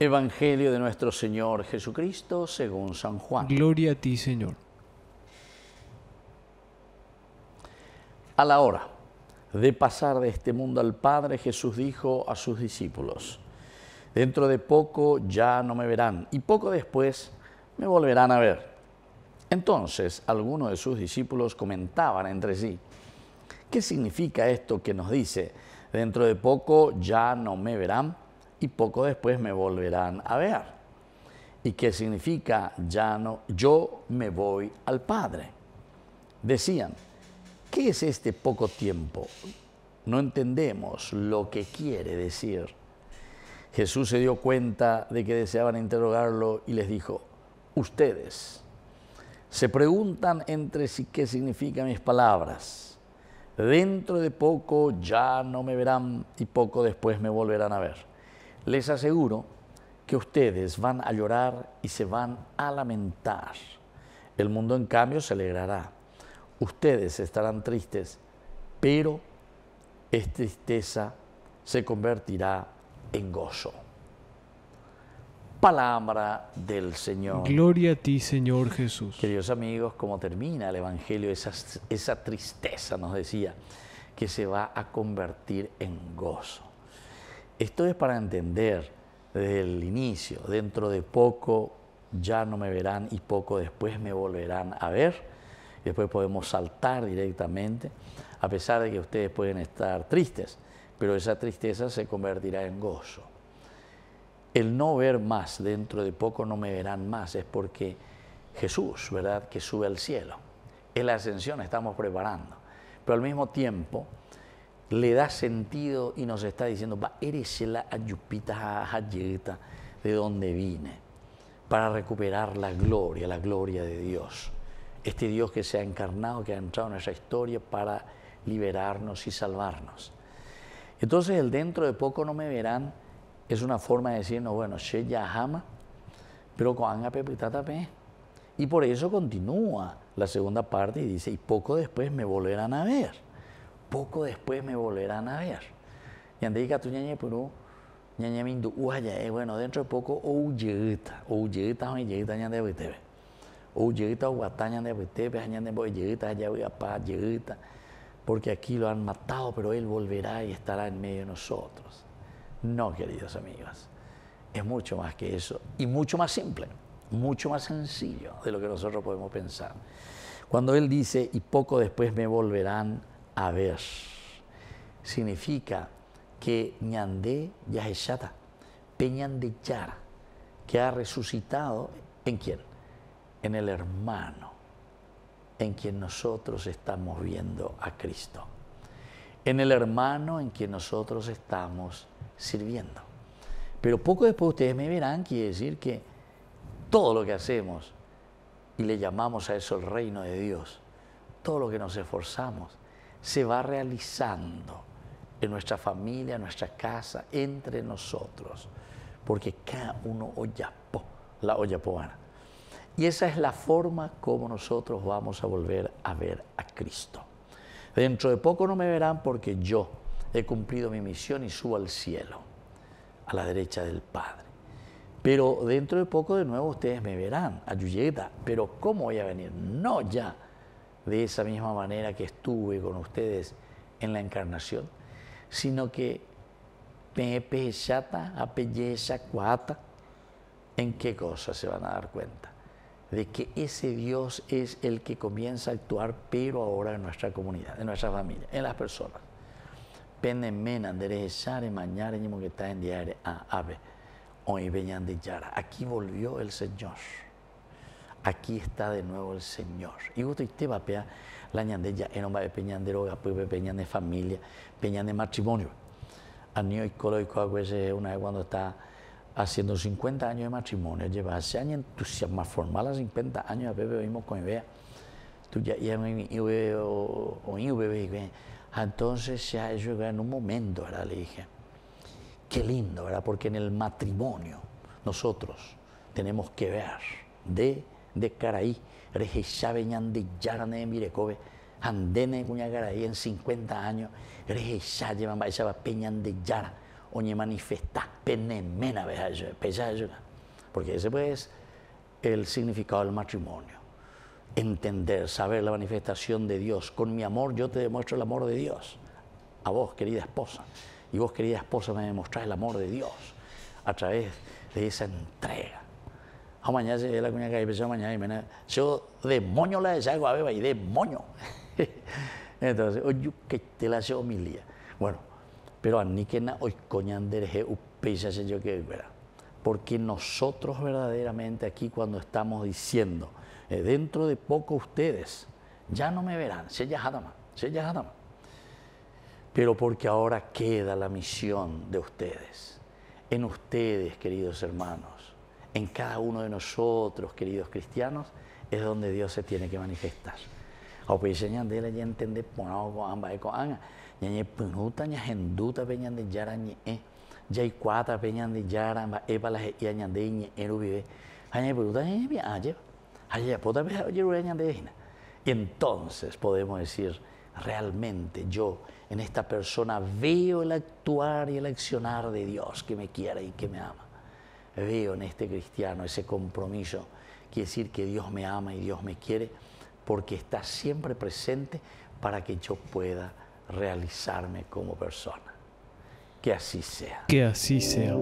Evangelio de nuestro Señor Jesucristo según San Juan. Gloria a ti, Señor. A la hora de pasar de este mundo al Padre, Jesús dijo a sus discípulos, dentro de poco ya no me verán y poco después me volverán a ver. Entonces algunos de sus discípulos comentaban entre sí, ¿qué significa esto que nos dice? Dentro de poco ya no me verán y poco después me volverán a ver. ¿Y qué significa ya no? Yo me voy al Padre. Decían, ¿qué es este poco tiempo? No entendemos lo que quiere decir. Jesús se dio cuenta de que deseaban interrogarlo y les dijo, ustedes se preguntan entre sí qué significan mis palabras. Dentro de poco ya no me verán y poco después me volverán a ver les aseguro que ustedes van a llorar y se van a lamentar. El mundo en cambio se alegrará. Ustedes estarán tristes, pero esta tristeza se convertirá en gozo. Palabra del Señor. Gloria a ti, Señor Jesús. Queridos amigos, como termina el Evangelio, esa tristeza nos decía que se va a convertir en gozo. Esto es para entender desde el inicio, dentro de poco ya no me verán y poco después me volverán a ver. Después podemos saltar directamente, a pesar de que ustedes pueden estar tristes, pero esa tristeza se convertirá en gozo. El no ver más, dentro de poco no me verán más, es porque Jesús, ¿verdad?, que sube al cielo. Es la ascensión, estamos preparando. Pero al mismo tiempo, le da sentido y nos está diciendo, eres la ayupita jayeta de donde vine, para recuperar la gloria, la gloria de Dios. Este Dios que se ha encarnado, que ha entrado en nuestra historia para liberarnos y salvarnos. Entonces el dentro de poco no me verán es una forma de decirnos, bueno, pero Y por eso continúa la segunda parte y dice, y poco después me volverán a ver poco después me volverán a ver. Y andé y tu ñañe pero ñaña ya, uaya, eh, bueno, dentro de poco o yegita, o yegita, o yegita o betebe. o yegita porque aquí lo han matado, pero él volverá y estará en medio de nosotros. No, queridos amigos, es mucho más que eso y mucho más simple, mucho más sencillo de lo que nosotros podemos pensar. Cuando él dice, y poco después me volverán a ver, Significa que Ñandé Yaheshata, yara, que ha resucitado en quién? En el hermano, en quien nosotros estamos viendo a Cristo. En el hermano en quien nosotros estamos sirviendo. Pero poco después ustedes me verán, quiere decir que todo lo que hacemos y le llamamos a eso el reino de Dios, todo lo que nos esforzamos, se va realizando en nuestra familia, en nuestra casa, entre nosotros, porque cada uno oyapó, la oyapoana. Y esa es la forma como nosotros vamos a volver a ver a Cristo. Dentro de poco no me verán porque yo he cumplido mi misión y subo al cielo, a la derecha del Padre. Pero dentro de poco de nuevo ustedes me verán, a ayuyeta, pero ¿cómo voy a venir? No ya de esa misma manera que estuve con ustedes en la encarnación, sino que Pepechata Cuata, ¿en qué cosas se van a dar cuenta? De que ese Dios es el que comienza a actuar, pero ahora en nuestra comunidad, en nuestra familia, en las personas. que hoy Aquí volvió el Señor aquí está de nuevo el Señor. Y usted te va a la ya en nombre de pues peñan de familia, de matrimonio. A niño y colo una vez cuando está haciendo 50 años de matrimonio, lleva hace años entusiasma formal, a 50 años, a bebé, vimos con vea. Tú ya, ya, o bebé, entonces ya yo en un momento, ¿verdad? Le dije, qué lindo, ¿verdad? Porque en el matrimonio nosotros tenemos que ver de de Caraí, Rejexabe de yara Mirecobe, Andene en 50 años, Rejexá Peñan de Yara, Oñe manifestá, Penemena Porque ese pues el significado del matrimonio. Entender, saber la manifestación de Dios. Con mi amor yo te demuestro el amor de Dios. A vos, querida esposa. Y vos, querida esposa, me demostrás el amor de Dios a través de esa entrega Ah, mañana se la cuña que empezó mañana y yo demonio la deshago y demonio. Entonces, oye, que te la hace homilía. Bueno, pero a mí hoy coñan derje se yo que verá. Porque nosotros verdaderamente aquí cuando estamos diciendo, eh, dentro de poco ustedes ya no me verán, se llama se llama Pero porque ahora queda la misión de ustedes, en ustedes, queridos hermanos en cada uno de nosotros, queridos cristianos, es donde Dios se tiene que manifestar. O pues señan de la ya entender ponao amba eco anga, ya ni punuta ni henduta peñan de yara ni eh. e, ya y cuata peñan de yara amba e para las y añande ni e rubive, añade punuta ni bien ayer, ayer pota pe ayer añande hina. Y entonces podemos decir, realmente yo en esta persona veo el actuar y el accionar de Dios que me quiere y que me ama veo en este cristiano ese compromiso, quiere decir que Dios me ama y Dios me quiere, porque está siempre presente para que yo pueda realizarme como persona. Que así sea. Que así sea.